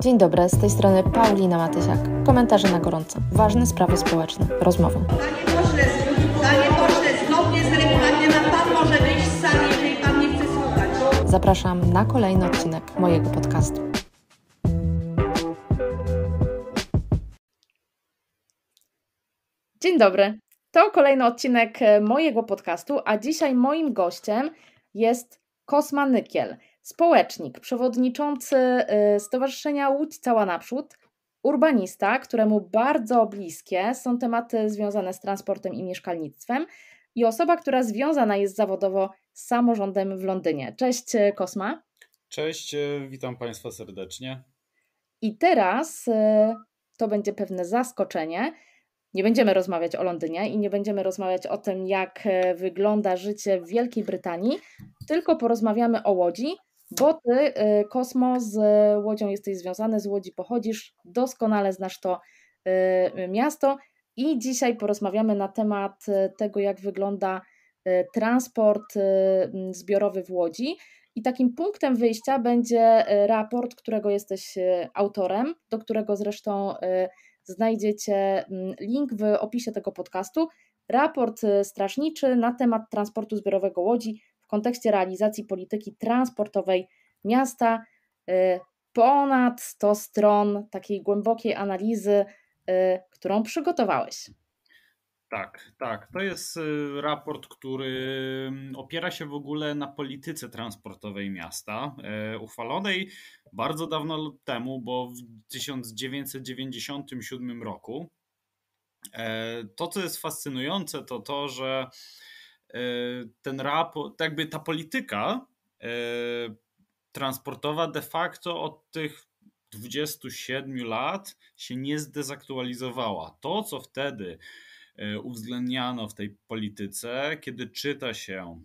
Dzień dobry, z tej strony Paulina Matysiak. Komentarze na gorąco. Ważne sprawy społeczne. Rozmowa. panie pośle, zgodnie z regulaminem pan może wyjść z sali, jeżeli pan nie chce słuchać. Zapraszam na kolejny odcinek mojego podcastu. Dzień dobry. To kolejny odcinek e, mojego podcastu, a dzisiaj moim gościem jest Kosma Nykiel, społecznik, przewodniczący y, Stowarzyszenia Łódź Cała Naprzód, urbanista, któremu bardzo bliskie są tematy związane z transportem i mieszkalnictwem i osoba, która związana jest zawodowo z samorządem w Londynie. Cześć y, Kosma. Cześć, y, witam Państwa serdecznie. I teraz to będzie pewne zaskoczenie. Nie będziemy rozmawiać o Londynie i nie będziemy rozmawiać o tym, jak wygląda życie w Wielkiej Brytanii, tylko porozmawiamy o Łodzi, bo ty, y, Kosmo, z Łodzią jesteś związany, z Łodzi pochodzisz, doskonale znasz to y, miasto i dzisiaj porozmawiamy na temat y, tego, jak wygląda transport zbiorowy w Łodzi. I takim punktem wyjścia będzie raport, którego jesteś autorem, do którego zresztą znajdziecie link w opisie tego podcastu. Raport strażniczy na temat transportu zbiorowego Łodzi w kontekście realizacji polityki transportowej miasta. Y, ponad 100 stron takiej głębokiej analizy, y, którą przygotowałeś. Tak, tak. To jest y, raport, który mm, opiera się w ogóle na polityce transportowej miasta, uchwalonej bardzo dawno temu, bo w 1997 roku. E, to, co jest fascynujące, to to, że E, ten raport, jakby ta polityka e, transportowa de facto od tych 27 lat się nie zdezaktualizowała. To, co wtedy e, uwzględniano w tej polityce, kiedy czyta się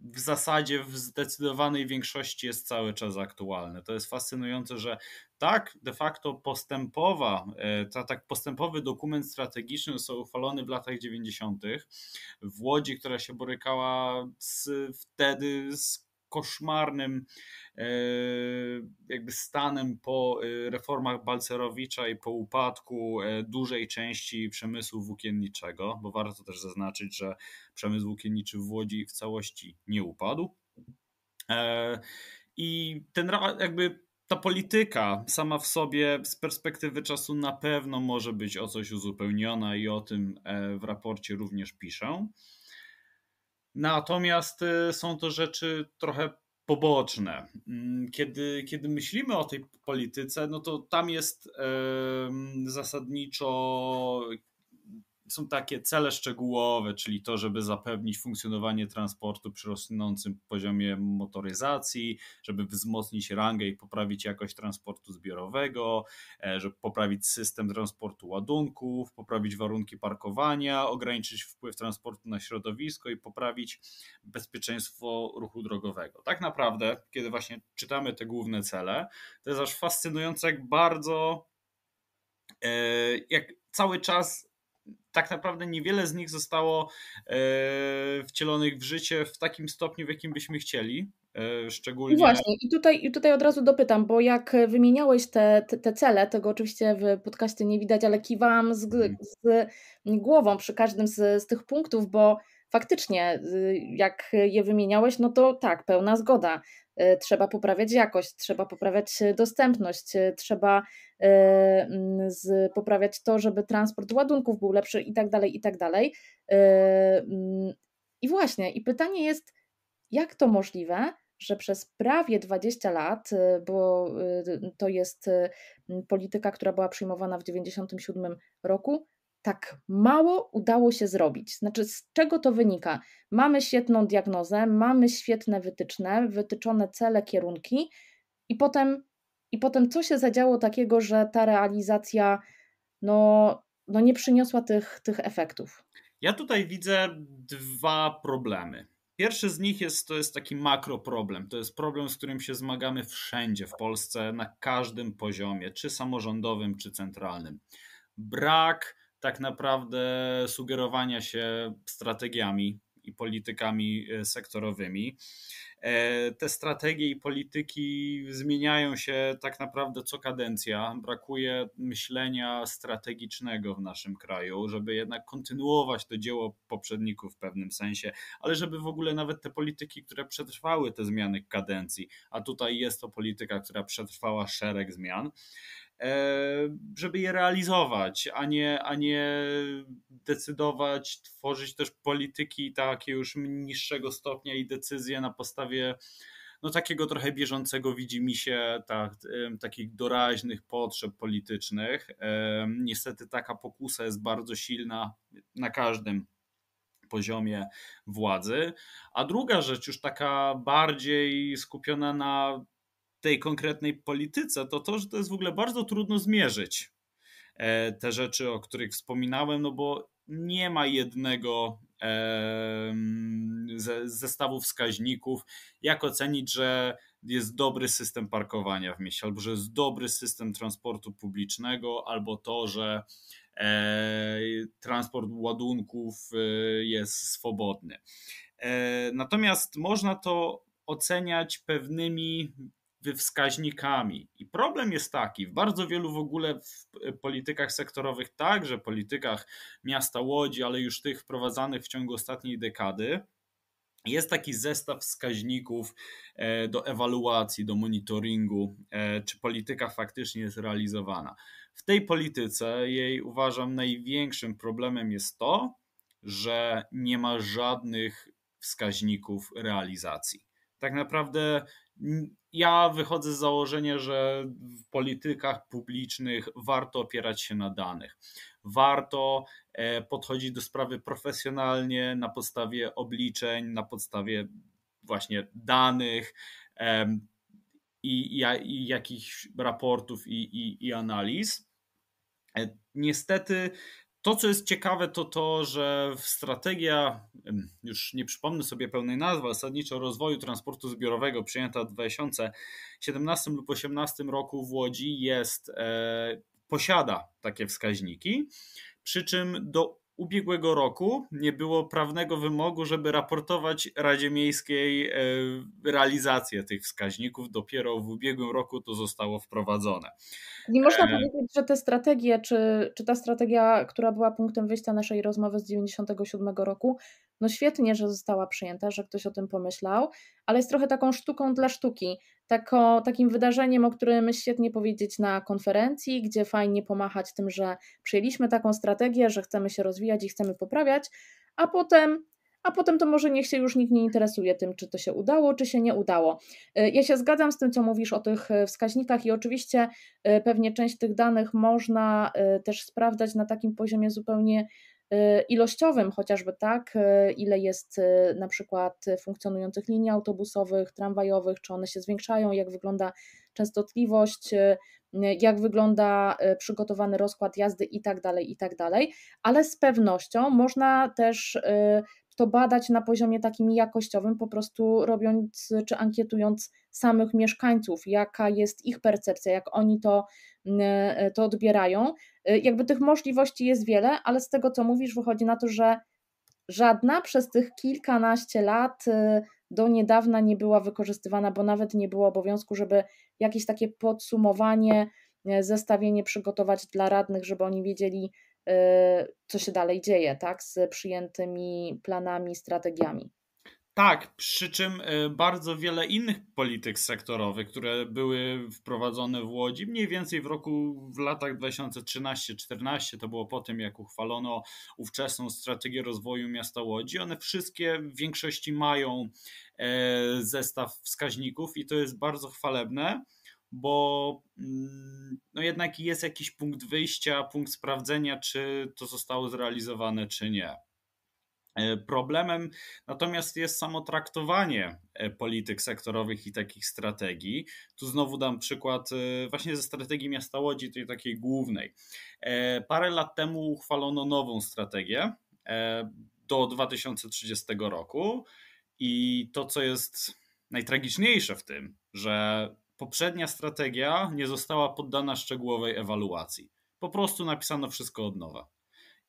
w zasadzie w zdecydowanej większości jest cały czas aktualne. To jest fascynujące, że tak de facto postępowa, e, ta, tak postępowy dokument strategiczny został uchwalony w latach 90. w Łodzi, która się borykała z, wtedy z koszmarnym e, jakby stanem po e, reformach Balcerowicza i po upadku e, dużej części przemysłu włókienniczego, bo warto też zaznaczyć, że przemysł włókienniczy w Łodzi w całości nie upadł. I ten jakby ta polityka sama w sobie z perspektywy czasu na pewno może być o coś uzupełniona i o tym w raporcie również piszę. Natomiast y, są to rzeczy trochę poboczne. Mm, kiedy, kiedy myślimy o tej polityce, no to tam jest zasadniczo są takie cele szczegółowe, czyli to, żeby zapewnić funkcjonowanie transportu przy rosnącym poziomie motoryzacji, żeby wzmocnić rangę i poprawić jakość transportu zbiorowego, e, żeby poprawić system transportu ładunków, poprawić warunki parkowania, ograniczyć wpływ transportu na środowisko i poprawić bezpieczeństwo ruchu drogowego. Tak naprawdę, kiedy właśnie czytamy te główne cele, to jest aż fascynujące, jak bardzo e, jak cały czas tak naprawdę niewiele z nich zostało e, wcielonych w życie w takim stopniu, w jakim byśmy chcieli. E, szczególnie... No właśnie, i tutaj, i tutaj od razu dopytam, bo jak wymieniałeś te, te, te cele, tego oczywiście w podcaście nie widać, ale kiwałam z, mhm. z głową przy każdym z, z tych punktów, bo faktycznie, y, jak je wymieniałeś, no to tak, pełna zgoda. Y, trzeba poprawiać jakość, trzeba poprawiać y, dostępność, y, trzeba mm, z, poprawiać to, żeby transport ładunków był lepszy i tak dalej, i tak dalej. Mm, I właśnie, i pytanie jest, jak to możliwe, że przez prawie 20 lat, bo to jest polityka, która była przyjmowana w 1997 roku, tak mało udało się zrobić. Znaczy, z czego to wynika? Mamy świetną diagnozę, mamy świetne wytyczne, wytyczone cele, kierunki, i potem, i potem co się zadziało takiego, że ta realizacja no, no nie przyniosła tych, tych efektów? Ja tutaj widzę dwa problemy. Pierwszy z nich jest, to jest taki makroproblem. To jest problem, z którym się zmagamy wszędzie w Polsce, na każdym poziomie, czy samorządowym, czy centralnym. Brak tak naprawdę sugerowania się strategiami i politykami e, sektorowymi. E, te strategie i polityki zmieniają się tak naprawdę co kadencja. Brakuje myślenia strategicznego w naszym kraju, żeby jednak kontynuować to dzieło poprzedników w pewnym sensie, ale żeby w ogóle nawet te polityki, które przetrwały te zmiany kadencji, a tutaj jest to polityka, która przetrwała szereg zmian, E, żeby je realizować, a nie, a nie decydować, tworzyć też polityki takie już niższego stopnia i decyzje na podstawie no takiego trochę bieżącego widzi mi się tak, takich doraźnych potrzeb politycznych. Niestety taka pokusa jest bardzo silna na każdym poziomie władzy. A druga rzecz, już taka bardziej skupiona na tej konkretnej polityce, to to, że to jest w ogóle bardzo trudno zmierzyć e, te rzeczy, o których wspominałem, no bo nie ma jednego e, zestawu wskaźników, jak ocenić, że jest dobry system parkowania w mieście, albo że jest dobry system transportu publicznego, albo to, że e, transport ładunków jest swobodny. Natomiast można to oceniać pewnymi wskaźnikami. I problem jest taki, w bardzo wielu w ogóle w e, politykach sektorowych, także politykach miasta Łodzi, ale już tych wprowadzanych w ciągu ostatniej dekady, jest taki zestaw wskaźników e, do ewaluacji, do monitoringu, e, czy polityka faktycznie jest realizowana. W tej polityce jej uważam największym problemem jest to, że nie ma żadnych wskaźników realizacji. Tak naprawdę ja wychodzę z założenia, że w politykach publicznych warto opierać się na danych. Warto e, podchodzić do sprawy profesjonalnie, na podstawie obliczeń, na podstawie właśnie danych i, jakichś raportów i analiz. E, niestety to, co jest ciekawe, to to, że strategia, już nie przypomnę sobie pełnej nazwy, ale zasadniczo rozwoju transportu zbiorowego przyjęta w 2017 lub 2018 roku w Łodzi jest, e, posiada takie wskaźniki, przy czym do ubiegłego roku nie było prawnego wymogu, żeby raportować Radzie Miejskiej e, realizację tych wskaźników. Dopiero w ubiegłym roku to zostało wprowadzone. Nie można e. powiedzieć, że te strategie, czy, czy ta strategia, która była punktem wyjścia naszej rozmowy z 97 roku, no świetnie, że została przyjęta, że ktoś o tym pomyślał, ale jest trochę taką sztuką dla sztuki, tako, takim wydarzeniem, o którym świetnie powiedzieć na konferencji, gdzie fajnie pomachać tym, że przyjęliśmy taką strategię, że chcemy się rozwijać i chcemy poprawiać, a potem a potem to może niech się już nikt nie interesuje tym, czy to się udało, czy się nie udało. Y, ja się zgadzam z tym, co mówisz o tych y, wskaźnikach i oczywiście y, pewnie część tych danych można też sprawdzać na takim poziomie zupełnie Y, ilościowym, chociażby tak, y, ile jest y, na przykład funkcjonujących linii autobusowych, tramwajowych, czy one się zwiększają, jak wygląda częstotliwość, jak wygląda przygotowany rozkład jazdy i tak dalej, i tak dalej, ale z pewnością można też to badać na poziomie takim jakościowym, po prostu robiąc czy ankietując samych mieszkańców, jaka jest ich percepcja, jak oni to, to odbierają, Y, jakby tych możliwości jest wiele, ale z tego, co mówisz, wychodzi na to, że żadna przez tych kilkanaście lat y, do niedawna nie była wykorzystywana, bo nawet nie było obowiązku, żeby jakieś takie podsumowanie, y, zestawienie przygotować dla radnych, żeby oni wiedzieli, co się dalej dzieje, tak, z przyjętymi planami, strategiami. Tak, przy czym e, bardzo wiele innych polityk sektorowych, które były wprowadzone w Łodzi mniej więcej w roku, w latach 2013-14, to było po tym jak uchwalono ówczesną strategię rozwoju miasta Łodzi, one wszystkie w większości mają e, zestaw wskaźników i to jest bardzo chwalebne bo mm, no jednak jest jakiś punkt wyjścia, punkt sprawdzenia, czy to zostało zrealizowane, czy nie. E, problemem natomiast jest samo traktowanie e, polityk sektorowych i takich strategii. Tu znowu dam przykład e, właśnie ze strategii miasta Łodzi, tej takiej głównej. Parę lat temu uchwalono nową strategię do 2030 roku i to, co jest najtragiczniejsze w tym, że poprzednia strategia nie została poddana szczegółowej ewaluacji. Po prostu napisano wszystko od nowa.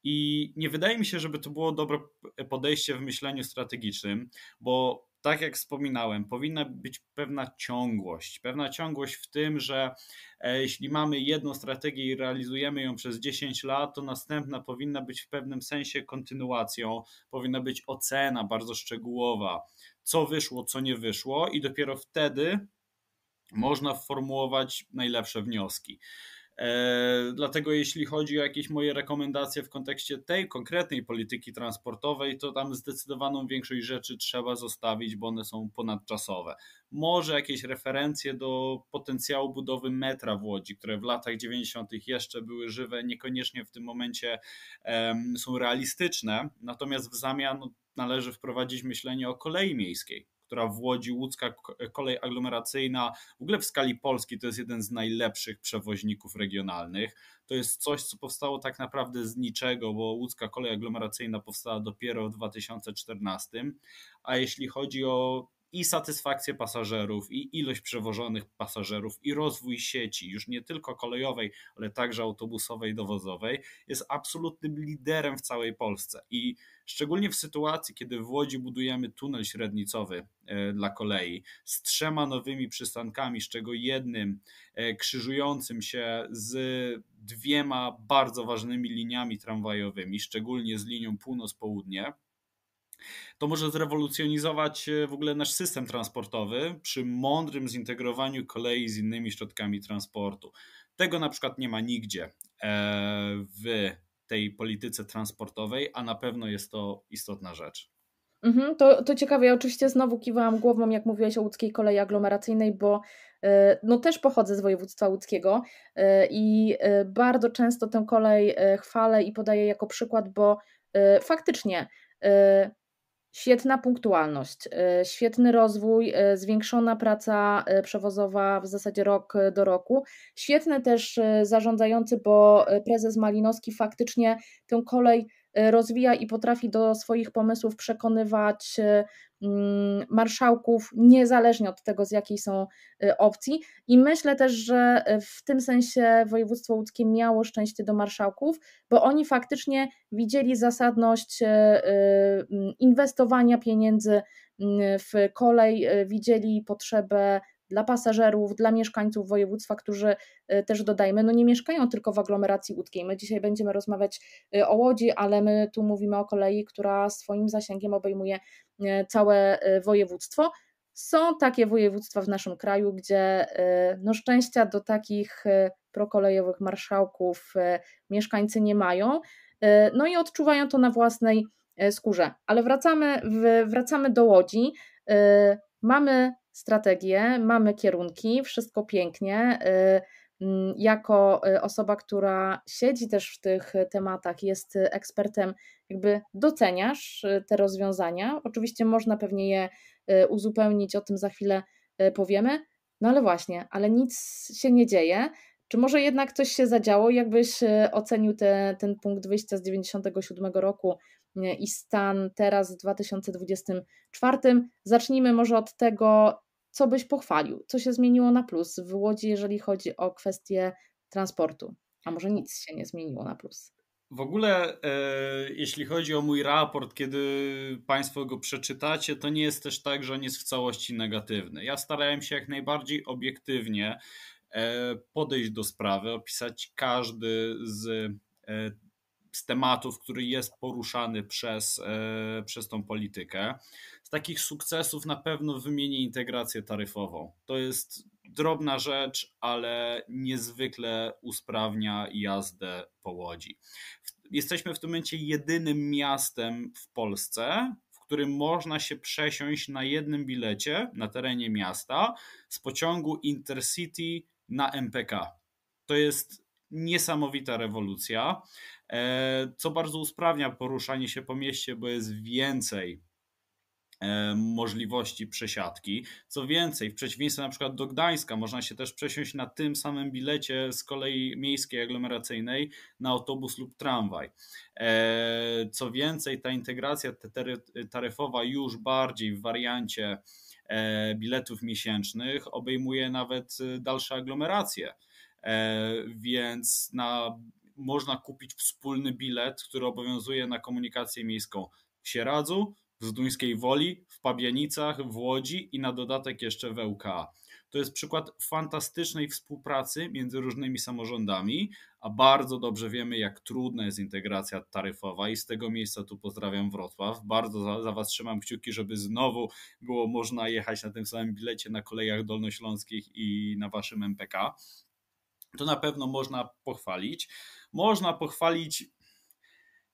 I nie wydaje mi się, żeby to było dobre podejście w myśleniu strategicznym, bo tak jak wspominałem, powinna być pewna ciągłość. Pewna ciągłość w tym, że e, jeśli mamy jedną strategię i realizujemy ją przez 10 lat, to następna powinna być w pewnym sensie kontynuacją, powinna być ocena bardzo szczegółowa, co wyszło, co nie wyszło, i dopiero wtedy można formułować najlepsze wnioski. E, dlatego jeśli chodzi o jakieś moje rekomendacje w kontekście tej konkretnej polityki transportowej, to tam zdecydowaną większość rzeczy trzeba zostawić, bo one są ponadczasowe. Może jakieś referencje do potencjału budowy metra w Łodzi, które w latach 90. jeszcze były żywe, niekoniecznie w tym momencie um, są realistyczne, natomiast w zamian należy wprowadzić myślenie o kolei miejskiej która w Łodzi, łódzka kolej aglomeracyjna, w ogóle w skali Polski to jest jeden z najlepszych przewoźników regionalnych. To jest coś, co powstało tak naprawdę z niczego, bo łódzka kolej aglomeracyjna powstała dopiero w 2014. A jeśli chodzi o i satysfakcję pasażerów, i ilość przewożonych pasażerów, i rozwój sieci, już nie tylko kolejowej, ale także autobusowej, dowozowej, jest absolutnym liderem w całej Polsce. I szczególnie w sytuacji, kiedy w Łodzi budujemy tunel średnicowy e, dla kolei z trzema nowymi przystankami, z czego jednym e, krzyżującym się z dwiema bardzo ważnymi liniami tramwajowymi, szczególnie z linią północ-południe to może zrewolucjonizować e, w ogóle nasz system transportowy przy mądrym zintegrowaniu kolei z innymi środkami transportu. Tego na przykład nie ma nigdzie e, w tej polityce transportowej, a na pewno jest to istotna rzecz. Mhm, to, to ciekawe, ja oczywiście znowu kiwałam głową, jak mówiłeś o łódzkiej kolei aglomeracyjnej, bo e, no też pochodzę z województwa łódzkiego i bardzo często tę kolej chwalę i podaję jako przykład, bo faktycznie Świetna punktualność, y, świetny rozwój, y, zwiększona praca y, przewozowa w zasadzie rok do roku. Świetny też zarządzający, bo prezes Malinowski faktycznie tę kolej E, rozwija i potrafi do swoich pomysłów przekonywać e, mm, marszałków, niezależnie od tego, z jakiej są e, opcji. I myślę też, że w tym sensie województwo łódzkie miało szczęście do marszałków, bo oni faktycznie widzieli zasadność inwestowania pieniędzy w kolej, widzieli potrzebę dla pasażerów, dla mieszkańców województwa, którzy e, też dodajmy, no nie mieszkają tylko w aglomeracji łódzkiej. My dzisiaj będziemy rozmawiać e, o Łodzi, ale my tu mówimy o kolei, która swoim zasięgiem obejmuje e, całe województwo. Są takie województwa w naszym kraju, gdzie no szczęścia do takich prokolejowych marszałków mieszkańcy nie mają, no i odczuwają to na własnej skórze. Ale wracamy, wracamy do Łodzi. Mamy strategię, mamy kierunki, wszystko pięknie. Y, mm, jako y, osoba, która siedzi też w tych tematach, jest ekspertem, jakby doceniasz y, te rozwiązania. Oczywiście można pewnie je uzupełnić, o tym za chwilę powiemy. No ale właśnie, ale nic się nie dzieje. Czy może jednak coś się zadziało? Jakbyś ocenił te, ten punkt wyjścia z 97 roku i stan teraz w 2024? Zacznijmy może od tego, co byś pochwalił? Co się zmieniło na plus w Łodzi, jeżeli chodzi o kwestie transportu? A może nic się nie zmieniło na plus? W ogóle, e, jeśli chodzi o mój raport, kiedy Państwo go przeczytacie, to nie jest też tak, że on jest w całości negatywny. Ja starałem się jak najbardziej obiektywnie e, podejść do sprawy, opisać każdy z e, z tematów, który jest poruszany przez, e, przez tą politykę. Z takich sukcesów na pewno wymienię integrację taryfową. To jest drobna rzecz, ale niezwykle usprawnia jazdę po łodzi. Jesteśmy w tym momencie jedynym miastem w Polsce, w którym można się przesiąść na jednym bilecie na terenie miasta z pociągu Intercity na MPK. To jest niesamowita rewolucja. E, co bardzo usprawnia poruszanie się po mieście, bo jest więcej e, możliwości przesiadki. Co więcej, w przeciwieństwie na przykład do Gdańska można się też przesiąść na tym samym bilecie z kolei miejskiej aglomeracyjnej na autobus lub tramwaj. E, co więcej, ta integracja taryfowa już bardziej w wariancie biletów miesięcznych obejmuje nawet dalsze aglomeracje. Więc na można kupić wspólny bilet, który obowiązuje na komunikację miejską w Sieradzu, w Zduńskiej Woli, w Pabianicach, w Łodzi i na dodatek jeszcze w ŁKA. To jest przykład fantastycznej współpracy między różnymi samorządami, a bardzo dobrze wiemy, jak trudna jest integracja taryfowa i z tego miejsca tu pozdrawiam Wrocław. Bardzo za, za Was trzymam kciuki, żeby znowu było można jechać na tym samym bilecie na kolejach dolnośląskich i na Waszym MPK to na pewno można pochwalić. Można pochwalić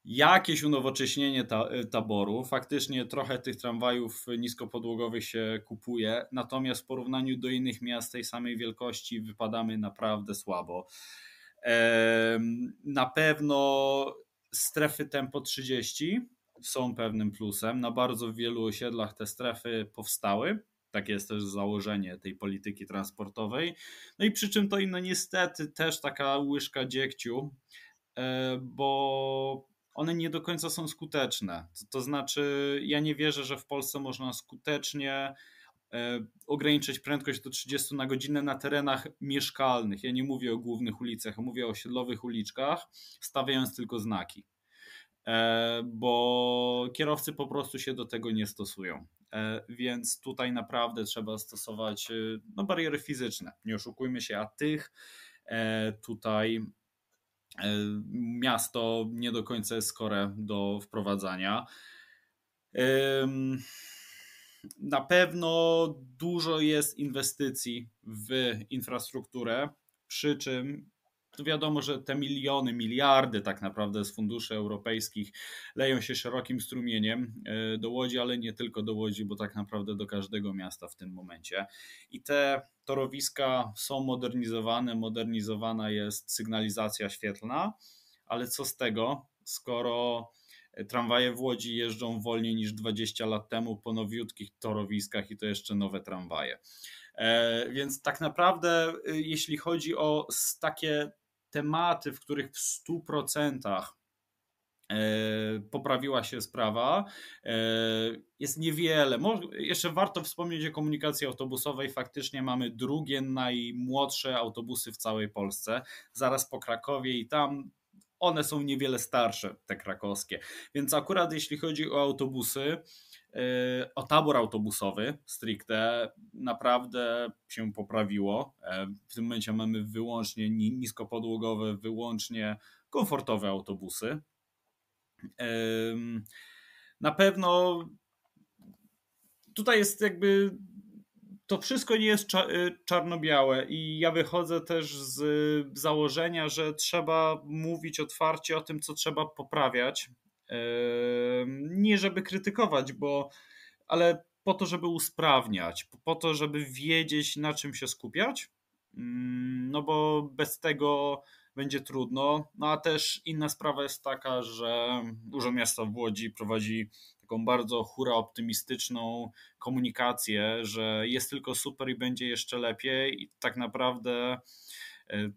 jakieś unowocześnienie e, taboru. Faktycznie trochę tych tramwajów niskopodłogowych się kupuje, natomiast w porównaniu do innych miast tej samej wielkości wypadamy naprawdę słabo. Na pewno strefy tempo 30 są pewnym plusem. Na bardzo wielu osiedlach te strefy powstały takie jest też założenie tej polityki transportowej. No i przy czym to no niestety też taka łyżka dziegciu, e, bo one nie do końca są skuteczne. To znaczy, ja nie wierzę, że w Polsce można skutecznie e, ograniczyć prędkość do 30 na godzinę na terenach mieszkalnych. Ja nie mówię o głównych ulicach, mówię o osiedlowych uliczkach, stawiając tylko znaki. E, bo kierowcy po prostu się do tego nie stosują. E, więc tutaj naprawdę trzeba stosować e, no, bariery fizyczne. Nie oszukujmy się, a tych e, tutaj miasto nie do końca jest skore do wprowadzania. Na pewno dużo jest inwestycji w infrastrukturę, przy czym to wiadomo, że te miliony, miliardy tak naprawdę z funduszy europejskich leją się szerokim strumieniem e, do Łodzi, ale nie tylko do Łodzi, bo tak naprawdę do każdego miasta w tym momencie. I te torowiska są modernizowane, modernizowana jest sygnalizacja świetlna, ale co z tego, skoro e, tramwaje w Łodzi jeżdżą wolniej niż 20 lat temu po nowiutkich torowiskach i to jeszcze nowe tramwaje. E, więc tak naprawdę, jeśli chodzi o takie tematy, w których w 100% e, poprawiła się sprawa. E, jest niewiele. Jeszcze warto wspomnieć o komunikacji autobusowej. Faktycznie mamy drugie najmłodsze autobusy w całej Polsce, zaraz po Krakowie i tam one są niewiele starsze, te krakowskie. Więc akurat jeśli chodzi o autobusy, E, o tabor autobusowy stricte naprawdę się poprawiło. E, w tym momencie mamy wyłącznie niskopodłogowe, wyłącznie komfortowe autobusy. Na pewno tutaj jest jakby to wszystko nie jest e, czarno-białe i ja wychodzę też z założenia, że trzeba mówić otwarcie o tym, co trzeba poprawiać, nie żeby krytykować, bo ale po to, żeby usprawniać, po to, żeby wiedzieć, na czym się skupiać, mm, no bo bez tego będzie trudno. No a też inna sprawa jest taka, że Urząd Miasta w Łodzi prowadzi taką bardzo hura optymistyczną komunikację, że jest tylko super i będzie jeszcze lepiej i tak naprawdę E,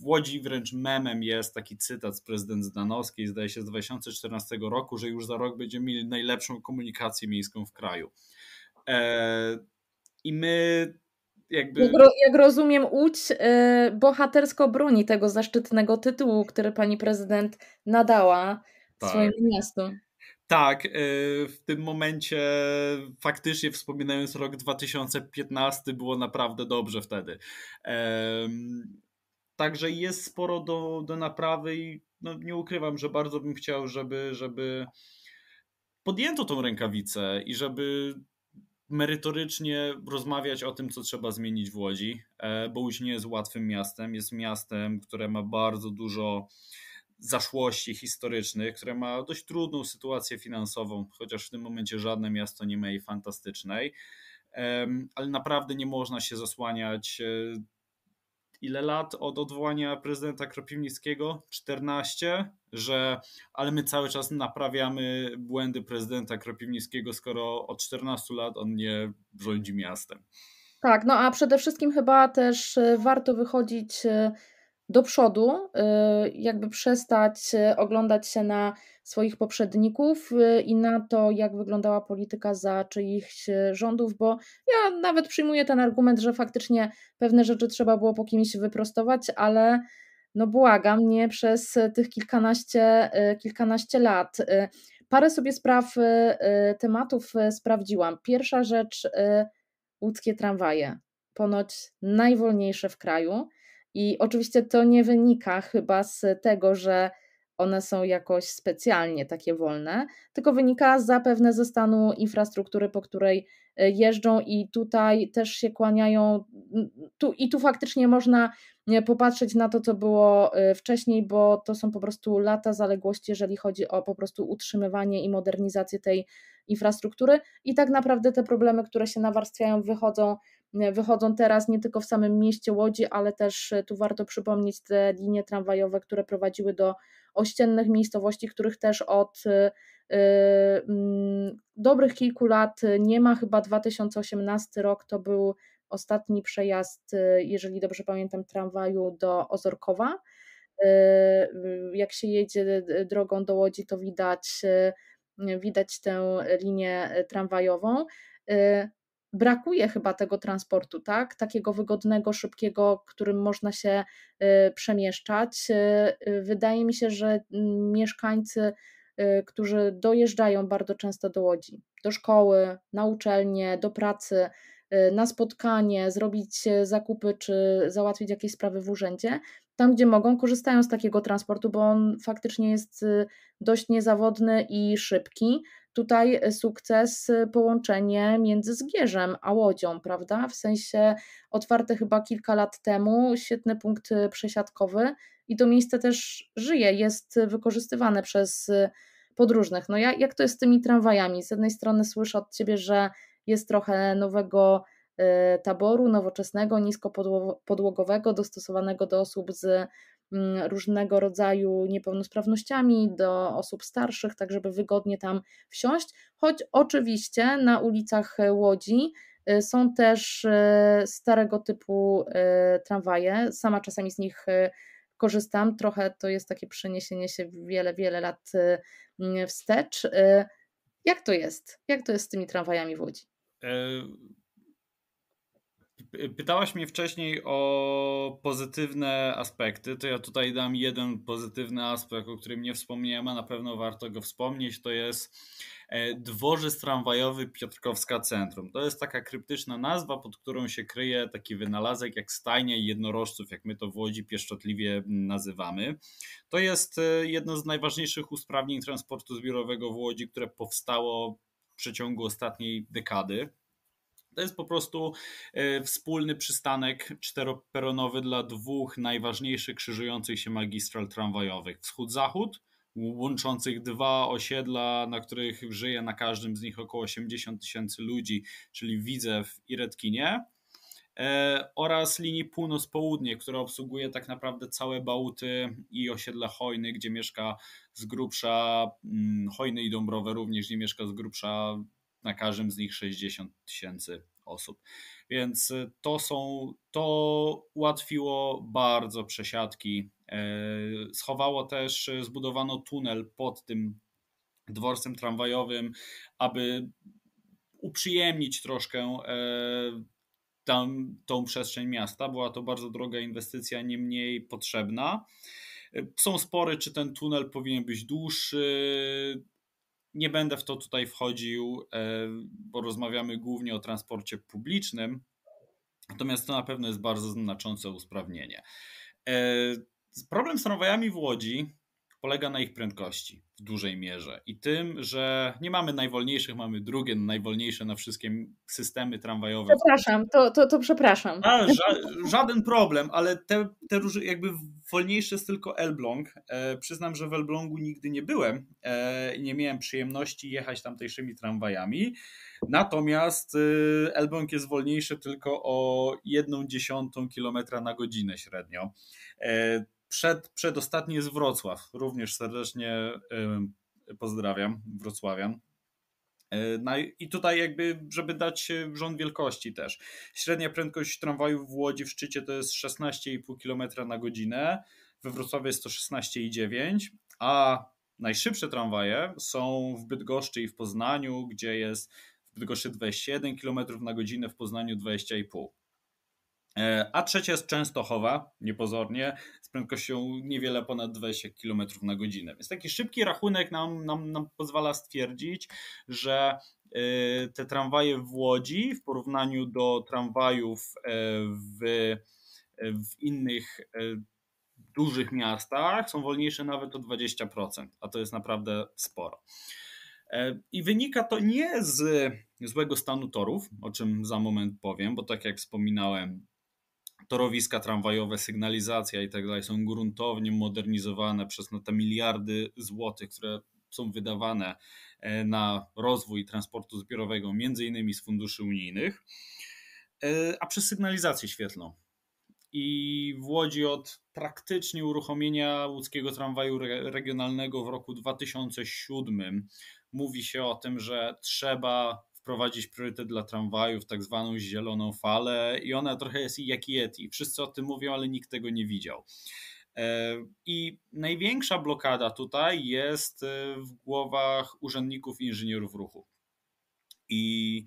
w Łodzi wręcz memem jest taki cytat z prezydent Zdanowskiej, zdaje się z 2014 roku, że już za rok będziemy mieli najlepszą komunikację miejską w kraju. E, I my jakby... Jak, rozumiem, Łódź e, bohatersko broni tego zaszczytnego tytułu, który pani prezydent nadała tak. swojemu miastu. Tak, y, w tym momencie faktycznie wspominając rok 2015 było naprawdę dobrze wtedy. Także jest sporo do, do naprawy i no, nie ukrywam, że bardzo bym chciał, żeby, żeby podjęto tą rękawicę i żeby merytorycznie rozmawiać o tym, co trzeba zmienić w Łodzi, e, bo Łódź nie jest łatwym miastem. Jest miastem, które ma bardzo dużo zaszłości historycznych, które ma dość trudną sytuację finansową, chociaż w tym momencie żadne miasto nie ma jej fantastycznej, ale naprawdę nie można się zasłaniać. E, ile lat od odwołania prezydenta Kropiwnickiego? 14, że ale my cały czas naprawiamy błędy prezydenta Kropiwnickiego, skoro od 14 lat on nie rządzi miastem. Tak, no a przede wszystkim chyba też e, warto wychodzić e, do przodu, y, jakby przestać y, oglądać się na swoich poprzedników y, i na to, jak wyglądała polityka za czyichś rządów, bo ja nawet przyjmuję ten argument, że faktycznie pewne rzeczy trzeba było po kimś wyprostować, ale no błagam, nie przez tych kilkanaście, kilkanaście lat. Parę sobie spraw, tematów sprawdziłam. Pierwsza rzecz, łódzkie tramwaje, ponoć najwolniejsze w kraju i oczywiście to nie wynika chyba z tego, że one są jakoś specjalnie takie wolne, tylko wynika zapewne ze stanu infrastruktury, po której y, jeżdżą i tutaj też się kłaniają. Tu, I tu faktycznie można y, popatrzeć na to, co było y, wcześniej, bo to są po prostu lata zaległości, jeżeli chodzi o po prostu utrzymywanie i modernizację tej infrastruktury. I tak naprawdę te problemy, które się nawarstwiają, wychodzą E, wychodzą teraz nie tylko w samym mieście Łodzi, ale też e, tu warto przypomnieć te linie tramwajowe, które prowadziły do ościennych miejscowości, których też od e, mm, dobrych kilku lat nie ma, chyba 2018 rok to był ostatni przejazd, jeżeli dobrze pamiętam, tramwaju do Ozorkowa. Jak się jedzie drogą do Łodzi, to widać, widać tę linię tramwajową brakuje chyba tego transportu, tak? Takiego wygodnego, szybkiego, którym można się y, przemieszczać. Y, y, wydaje mi się, że mm, mieszkańcy, którzy dojeżdżają bardzo często do Łodzi, do szkoły, na uczelnię, do pracy, na spotkanie, zrobić zakupy czy załatwić jakieś sprawy w urzędzie, tam gdzie mogą, korzystają z takiego transportu, bo on faktycznie jest dość niezawodny i szybki tutaj e, sukces e, połączenie między Zgierzem a Łodzią, prawda? W sensie otwarte chyba kilka lat temu, świetny punkt e, przesiadkowy i to miejsce też żyje, jest wykorzystywane przez podróżnych. No ja, jak to jest z tymi tramwajami? Z jednej strony słyszę od Ciebie, że jest trochę nowego taboru, nowoczesnego, niskopodłogowego, dostosowanego do osób z Mm, różnego rodzaju niepełnosprawnościami, do osób starszych, tak żeby wygodnie tam wsiąść. Choć oczywiście na ulicach Łodzi y, są też y, starego typu y, tramwaje. Sama czasami z nich korzystam. Trochę to jest takie przeniesienie się wiele, wiele lat mm, wstecz. Jak to jest? Jak to jest z tymi tramwajami w Łodzi? E, Pytałaś mnie wcześniej o pozytywne aspekty, to ja tutaj dam jeden pozytywny aspekt, o którym nie wspomniałem, a na pewno warto go wspomnieć, to jest e, dworzec tramwajowy Piotrkowska Centrum. To jest taka kryptyczna nazwa, pod którą się kryje taki wynalazek jak stajnia jednorożców, jak my to w Łodzi pieszczotliwie nazywamy. To jest e, jedno z najważniejszych usprawnień transportu zbiorowego w Łodzi, które powstało w przeciągu ostatniej dekady. To jest po prostu e, wspólny przystanek czteroperonowy dla dwóch najważniejszych krzyżujących się magistral tramwajowych wschód-zachód, łączących dwa osiedla, na których żyje na każdym z nich około 80 tysięcy ludzi, czyli Widzew i Redkinie e, oraz linii północ-południe, która obsługuje tak naprawdę całe Bałty i osiedle Hojny, gdzie mieszka z grubsza mm, Hojny i Dąbrowe również, gdzie mieszka z grubsza na każdym z nich 60 tysięcy osób. Więc y, to są, to ułatwiło bardzo przesiadki. E, schowało też, y, zbudowano tunel pod tym dworcem tramwajowym, aby uprzyjemnić troszkę e, tam, tą przestrzeń miasta. Była to bardzo droga inwestycja, niemniej potrzebna. E, są spory, czy ten tunel powinien być dłuższy. Nie będę w to tutaj wchodził, e, bo rozmawiamy głównie o transporcie publicznym, natomiast to na pewno jest bardzo znaczące usprawnienie. E, problem z tramwajami w Łodzi polega na ich prędkości w dużej mierze i tym, że nie mamy najwolniejszych, mamy drugie najwolniejsze na wszystkie systemy tramwajowe. Przepraszam, to, to, to przepraszam. A, ża- żaden problem, ale te, te jakby wolniejsze jest tylko Elbląg. E, przyznam, że w Elblągu nigdy nie byłem e, i e, nie miałem przyjemności jechać tamtejszymi tramwajami. Natomiast y, Elbląg jest wolniejszy tylko o jedną dziesiątą kilometra na godzinę średnio. E, przed, przedostatni jest Wrocław. Również serdecznie y, pozdrawiam Wrocławian. Y, no I tutaj jakby, żeby dać y, rząd wielkości też. Średnia prędkość tramwaju w Łodzi w szczycie to jest 16,5 km na godzinę, we Wrocławiu jest to 16,9, a najszybsze tramwaje są w Bydgoszczy i w Poznaniu, gdzie jest w Bydgoszczy 21 km na godzinę, w Poznaniu 20,5. A trzecia jest Częstochowa, niepozornie, z prędkością niewiele ponad 20 km na godzinę. Więc taki szybki rachunek nam, nam, nam pozwala stwierdzić, że y, te tramwaje w Łodzi w porównaniu do tramwajów y, w, w innych y, dużych miastach są wolniejsze nawet o 20%, a to jest naprawdę sporo. E, I wynika to nie z złego stanu torów, o czym za moment powiem, bo tak jak wspominałem, torowiska tramwajowe, sygnalizacja i tak dalej są gruntownie modernizowane przez no, te miliardy złotych, które są wydawane e, na rozwój transportu zbiorowego, między innymi z funduszy unijnych, e, a przez sygnalizację świetlną. I w Łodzi od praktycznie uruchomienia łódzkiego tramwaju regionalnego w roku 2007 mówi się o tym, że trzeba wprowadzić priorytet dla tramwajów, tak zwaną zieloną falę i ona trochę jest jak Yeti. Wszyscy o tym mówią, ale nikt tego nie widział. E, I największa blokada tutaj jest e, w głowach urzędników i inżynierów ruchu. I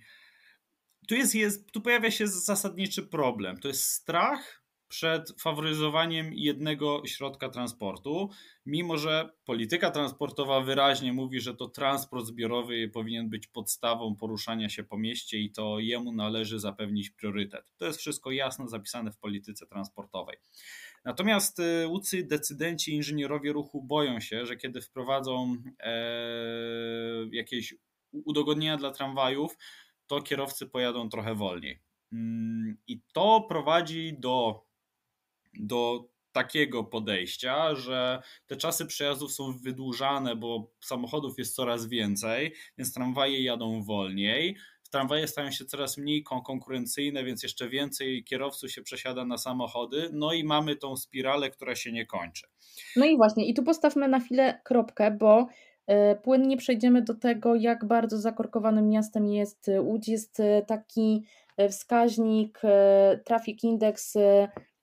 tu, jest, jest, tu pojawia się zasadniczy problem. To jest strach przed faworyzowaniem jednego środka transportu, mimo że polityka transportowa wyraźnie mówi, że to transport zbiorowy powinien być podstawą poruszania się po mieście i to jemu należy zapewnić priorytet. To jest wszystko jasno zapisane w polityce transportowej. Natomiast UCY, y, decydenci, inżynierowie ruchu boją się, że kiedy wprowadzą e, jakieś udogodnienia dla tramwajów, to kierowcy pojadą trochę wolniej. Mm, I to prowadzi do do takiego podejścia, że te czasy przejazdów są wydłużane, bo samochodów jest coraz więcej, więc tramwaje jadą wolniej. Tramwaje stają się coraz mniej konkurencyjne, więc jeszcze więcej kierowców się przesiada na samochody, no i mamy tą spiralę, która się nie kończy. No i właśnie, i tu postawmy na chwilę kropkę, bo e, płynnie przejdziemy do tego, jak bardzo zakorkowanym miastem jest e, Łódź. Jest e, taki wskaźnik Traffic Index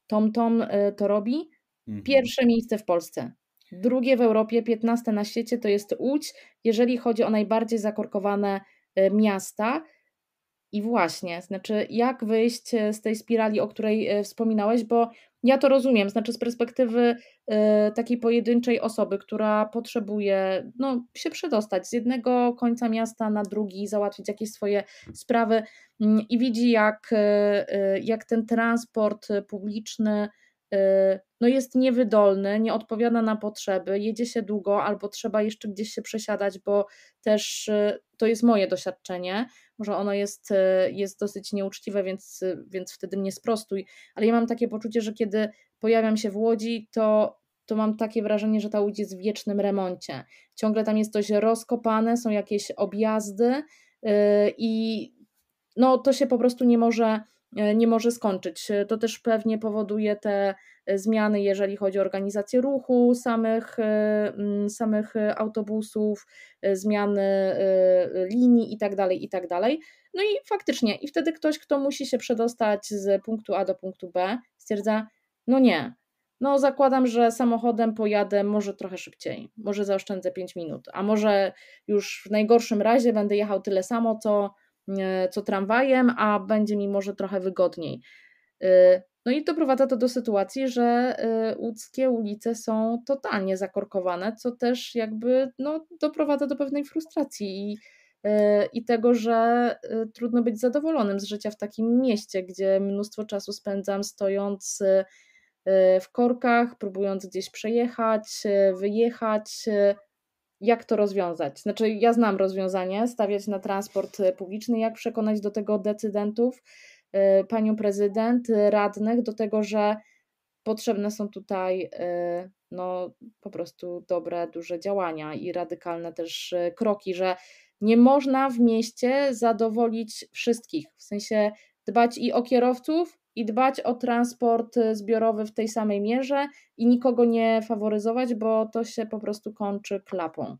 Tom Tom e, to robi. Mhm. Pierwsze miejsce w Polsce. Drugie w Europie, piętnaste na świecie to jest Łódź, jeżeli chodzi o najbardziej zakorkowane e, miasta. I właśnie, znaczy, jak wyjść e, z tej spirali, o której e, wspominałeś, bo ja to rozumiem, znaczy z perspektywy e, takiej pojedynczej osoby, która potrzebuje no, się przedostać z jednego końca miasta na drugi, załatwić jakieś swoje sprawy mm, i widzi, jak, jak ten transport publiczny no jest niewydolny, nie odpowiada na potrzeby, jedzie się długo albo trzeba jeszcze gdzieś się przesiadać, bo też to jest moje doświadczenie, może ono jest, e, jest dosyć nieuczciwe, więc, więc wtedy mnie sprostuj, ale ja mam takie poczucie, że kiedy pojawiam się w Łodzi, to to mam takie wrażenie, że ta Łódź jest w wiecznym remoncie. Ciągle tam jest coś rozkopane, są jakieś objazdy yy, i no to się po prostu nie może E, nie może skończyć. E, to też pewnie powoduje te e, zmiany, jeżeli chodzi o organizację ruchu samych, samych autobusów, zmiany linii itd., tak itd. Tak no i faktycznie, i wtedy ktoś, kto musi się przedostać z punktu A do punktu B, stwierdza, no nie, no zakładam, że samochodem pojadę może trochę szybciej, może zaoszczędzę 5 minut, a może już w najgorszym razie będę jechał tyle samo, co E, co tramwajem, a będzie mi może trochę wygodniej. E, no i doprowadza to do sytuacji, że e, łódzkie ulice są totalnie zakorkowane, co też jakby no, doprowadza do pewnej frustracji i, i tego, że trudno być zadowolonym z życia w takim mieście, gdzie mnóstwo czasu spędzam stojąc w korkach, próbując gdzieś przejechać, wyjechać, jak to rozwiązać? Znaczy, ja znam rozwiązanie, stawiać na transport e, publiczny, jak przekonać do tego decydentów, e, panią prezydent, e, radnych, do tego, że potrzebne są tutaj no, po prostu dobre, duże działania i radykalne też kroki, że nie można w mieście zadowolić wszystkich, w sensie dbać i o kierowców, i dbać o transport y, zbiorowy w tej samej mierze i nikogo nie faworyzować, bo to się po prostu kończy klapą.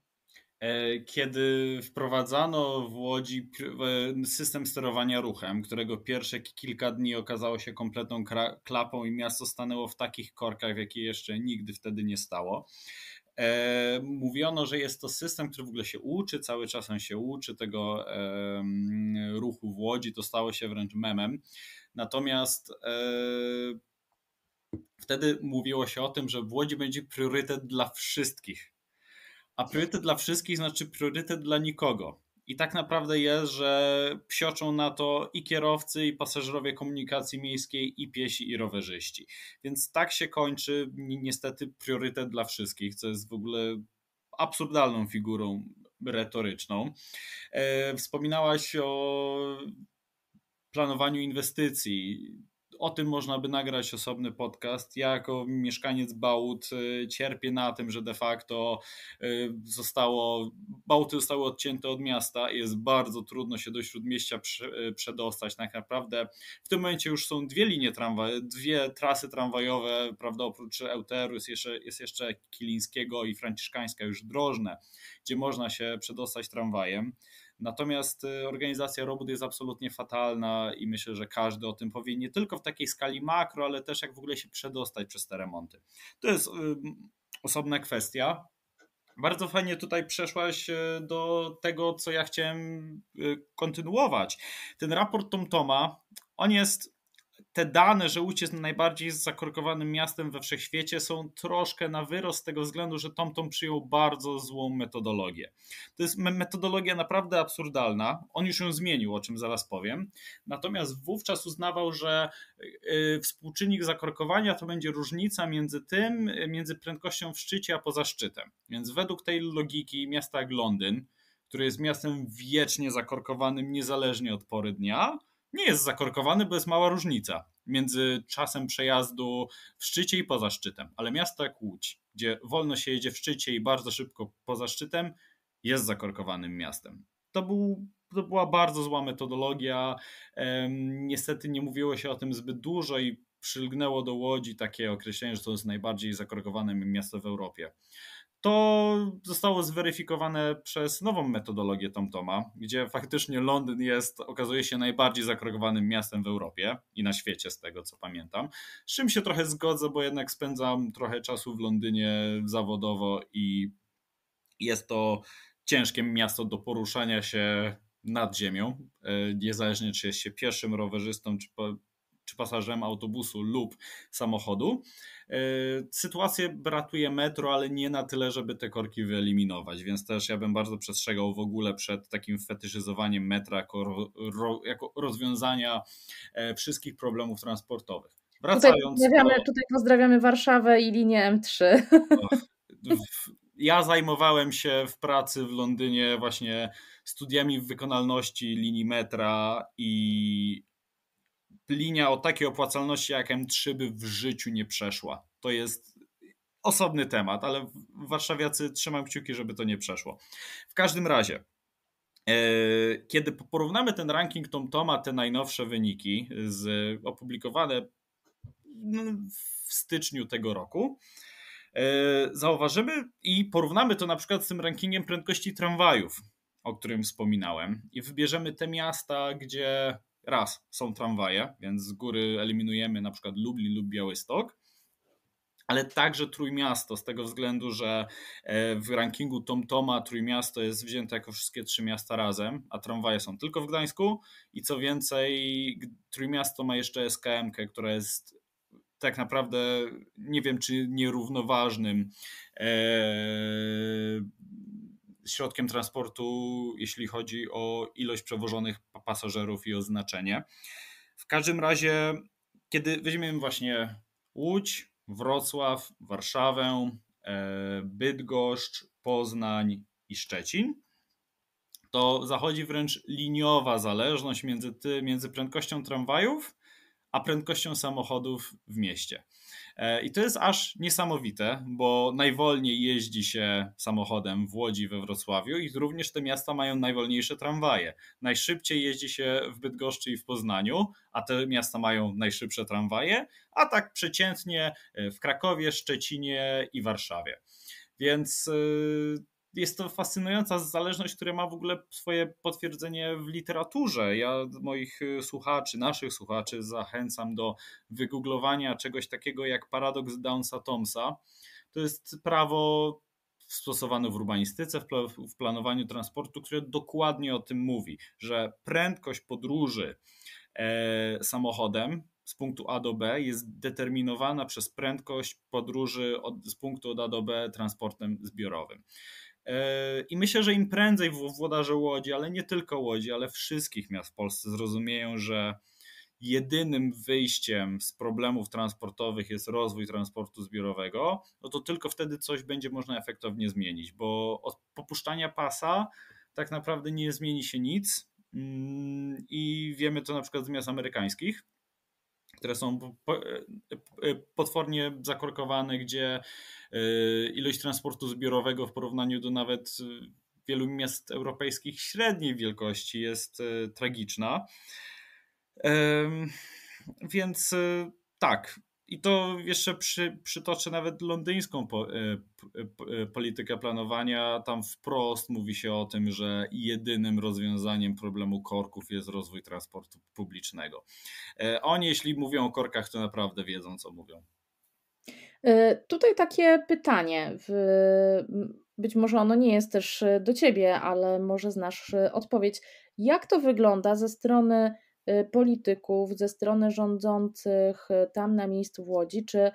E, kiedy wprowadzano w Łodzi system sterowania ruchem, którego pierwsze kilka dni okazało się kompletną klapą i miasto stanęło w takich korkach, w jakie jeszcze nigdy wtedy nie stało, e, Mówiono, że jest to system, który w ogóle się uczy, cały czas on się uczy tego ruchu w łodzi, to stało się wręcz memem. Natomiast e, wtedy mówiło się o tym, że w Łodzi będzie priorytet dla wszystkich. A priorytet dla wszystkich znaczy priorytet dla nikogo. I tak naprawdę jest, że psioczą na to i kierowcy, i pasażerowie komunikacji miejskiej, i piesi, i rowerzyści. Więc tak się kończy niestety priorytet dla wszystkich, co jest w ogóle absurdalną figurą retoryczną. E, wspominałaś o planowaniu inwestycji. O tym można by nagrać osobny podcast. Ja, jako mieszkaniec Bałut, e, cierpię na tym, że de facto e, zostało, Bałty zostały odcięte od miasta i jest bardzo trudno się do śródmieścia e, przedostać. Tak naprawdę w tym momencie już są dwie linie tramwajowe, dwie trasy tramwajowe, prawda? Oprócz Euteru jest jeszcze, jest jeszcze Kilińskiego i Franciszkańska, już drożne, gdzie można się przedostać tramwajem. Natomiast y, organizacja robót jest absolutnie fatalna i myślę, że każdy o tym powie, nie tylko w takiej skali makro, ale też jak w ogóle się przedostać przez te remonty. To jest y, osobna kwestia. Bardzo fajnie tutaj przeszłaś y, do tego, co ja chciałem kontynuować. Ten raport Tomtoma, on jest te dane, że Łódź jest najbardziej zakorkowanym miastem we wszechświecie, są troszkę na wyrost z tego względu, że TomTom przyjął bardzo złą metodologię. To jest metodologia naprawdę absurdalna. On już ją zmienił, o czym zaraz powiem. Natomiast wówczas uznawał, że y, y, współczynnik zakorkowania to będzie różnica między tym, między prędkością w szczycie a poza szczytem. Więc według tej logiki miasta jak Londyn, które jest miastem wiecznie zakorkowanym niezależnie od pory dnia, nie jest zakorkowany, bo jest mała różnica między czasem przejazdu w szczycie i poza szczytem. Ale miasto jak Łódź, gdzie wolno się jedzie w szczycie i bardzo szybko poza szczytem, jest zakorkowanym miastem. To, był, to była bardzo zła metodologia. Niestety nie mówiło się o tym zbyt dużo i przylgnęło do Łodzi takie określenie, że to jest najbardziej zakorkowane miasto w Europie. To zostało zweryfikowane przez nową metodologię TomToma, gdzie faktycznie Londyn jest, okazuje się, najbardziej zakrokowanym miastem w Europie i na świecie, z tego co pamiętam. Z czym się trochę zgodzę, bo jednak spędzam trochę czasu w Londynie zawodowo i jest to ciężkie miasto do poruszania się nad ziemią, e, niezależnie czy jest się pierwszym rowerzystą, czy czy pasażerem autobusu lub samochodu. E, sytuację ratuje metro, ale nie na tyle, żeby te korki wyeliminować, więc też ja bym bardzo przestrzegał w ogóle przed takim fetyszyzowaniem metra jako, jako rozwiązania e, wszystkich problemów transportowych. Wracając tutaj pozdrawiamy, do... tutaj pozdrawiamy Warszawę i linię M3. Ja zajmowałem się w pracy w Londynie właśnie studiami wykonalności linii metra i linia o takiej opłacalności jak M3 by w życiu nie przeszła. To jest osobny temat, ale warszawiacy trzymam kciuki, żeby to nie przeszło. W każdym razie, e, kiedy porównamy ten ranking Toma, te najnowsze wyniki z, opublikowane no, w styczniu tego roku, e, zauważymy i porównamy to na przykład z tym rankingiem prędkości tramwajów, o którym wspominałem, i wybierzemy te miasta, gdzie Raz, są tramwaje, więc z góry eliminujemy na przykład Lublin lub Białystok, ale także Trójmiasto, z tego względu, że e, w rankingu TomToma Trójmiasto jest wzięte jako wszystkie trzy miasta razem, a tramwaje są tylko w Gdańsku i co więcej Trójmiasto ma jeszcze SKM, która jest tak naprawdę nie wiem czy nierównoważnym e, środkiem transportu, jeśli chodzi o ilość przewożonych pasażerów i o znaczenie. W każdym razie, kiedy weźmiemy właśnie Łódź, Wrocław, Warszawę, e, Bydgoszcz, Poznań i Szczecin, to zachodzi wręcz liniowa zależność między, ty, między prędkością tramwajów a prędkością samochodów w mieście. E, I to jest aż niesamowite, bo najwolniej jeździ się samochodem w Łodzi we Wrocławiu i również te miasta mają najwolniejsze tramwaje. Najszybciej jeździ się w Bydgoszczy i w Poznaniu, a te miasta mają najszybsze tramwaje, a tak przeciętnie e, w Krakowie, Szczecinie i Warszawie. Więc e, jest to fascynująca zależność, która ma w ogóle swoje potwierdzenie w literaturze. Ja moich y, słuchaczy, naszych słuchaczy zachęcam do wygooglowania czegoś takiego jak paradoks Downsa Thomsa. To jest prawo stosowane w urbanistyce, w planowaniu transportu, które dokładnie o tym mówi, że prędkość podróży e, samochodem z punktu A do B jest determinowana przez prędkość podróży od, z punktu od A do B transportem zbiorowym. E, I myślę, że im prędzej włodarze Łodzi, ale nie tylko Łodzi, ale wszystkich miast w Polsce zrozumieją, że jedynym wyjściem z problemów transportowych jest rozwój transportu zbiorowego, no to tylko wtedy coś będzie można efektownie zmienić, bo od popuszczania pasa tak naprawdę nie zmieni się nic. Mm, I wiemy to na przykład z miast amerykańskich, które są e, e, potwornie zakorkowane, gdzie e, ilość transportu zbiorowego w porównaniu do nawet wielu miast europejskich średniej wielkości jest tragiczna. Więc tak, i to jeszcze przy, przytoczę nawet londyńską po, e, e, e, politykę planowania. Tam wprost mówi się o tym, że jedynym rozwiązaniem problemu korków jest rozwój transportu publicznego. oni, jeśli mówią o korkach, to naprawdę wiedzą, co mówią. Tutaj takie pytanie. Być może ono nie jest też do ciebie, ale może znasz odpowiedź. Jak to wygląda ze strony Y, polityków, ze strony rządzących y, tam na miejscu w Łodzi, czy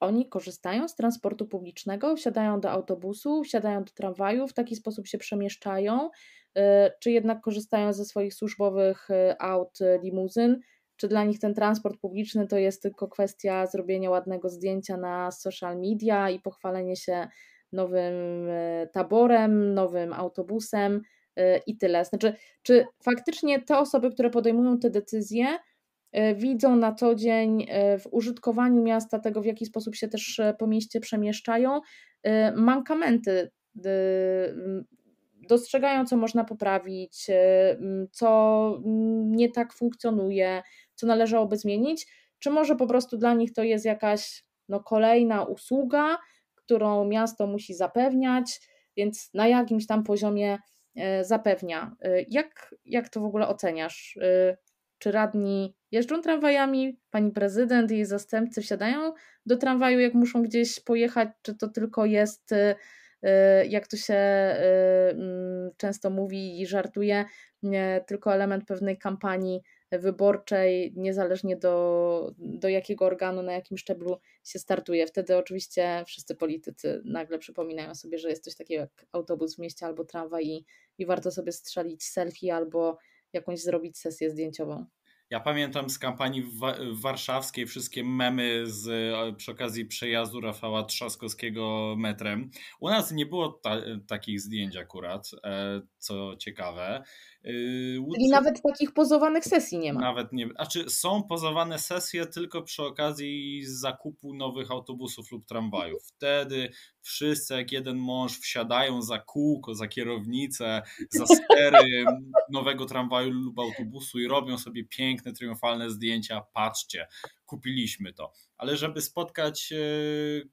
oni korzystają z transportu publicznego, wsiadają do autobusu, wsiadają do tramwaju, w taki sposób się przemieszczają, y, czy jednak korzystają ze swoich służbowych aut, limuzyn, czy dla nich ten transport publiczny to jest tylko kwestia zrobienia ładnego zdjęcia na social media i pochwalenie się nowym taborem, nowym autobusem, Y, i tyle. Znaczy, czy faktycznie te osoby, które podejmują te decyzje, y, widzą na co dzień y, w użytkowaniu miasta, tego w jaki sposób się też e, po mieście przemieszczają, mankamenty. Dostrzegają, co można poprawić, co nie tak funkcjonuje, co należałoby zmienić, czy może po prostu dla nich to jest jakaś no, kolejna usługa, którą miasto musi zapewniać, więc na jakimś tam poziomie E, zapewnia. E, jak, jak to w ogóle oceniasz? E, czy radni jeżdżą tramwajami? Pani prezydent i jej zastępcy wsiadają do tramwaju, jak muszą gdzieś pojechać? Czy to tylko jest, jak to się często mówi i żartuje, tylko element pewnej kampanii wyborczej, niezależnie do, do jakiego organu, na jakim szczeblu się startuje. Wtedy oczywiście wszyscy politycy nagle przypominają sobie, że jest coś takiego jak autobus w mieście albo tramwaj i, i warto sobie strzelić selfie albo jakąś zrobić sesję zdjęciową. Ja pamiętam z kampanii warszawskiej wszystkie memy z, przy okazji przejazdu Rafała Trzaskowskiego metrem. U nas nie było ta takich zdjęć akurat. E, co ciekawe. Yy, Łódź... nawet takich pozowanych sesji nie ma. Nawet nie. Znaczy są pozowane sesje tylko przy okazji zakupu nowych autobusów lub tramwajów. Wtedy wszyscy jak jeden mąż wsiadają za kółko, za kierownicę, za stery nowego tramwaju lub autobusu i robią sobie piękne, triumfalne zdjęcia. Patrzcie, kupiliśmy to. Ale żeby spotkać e,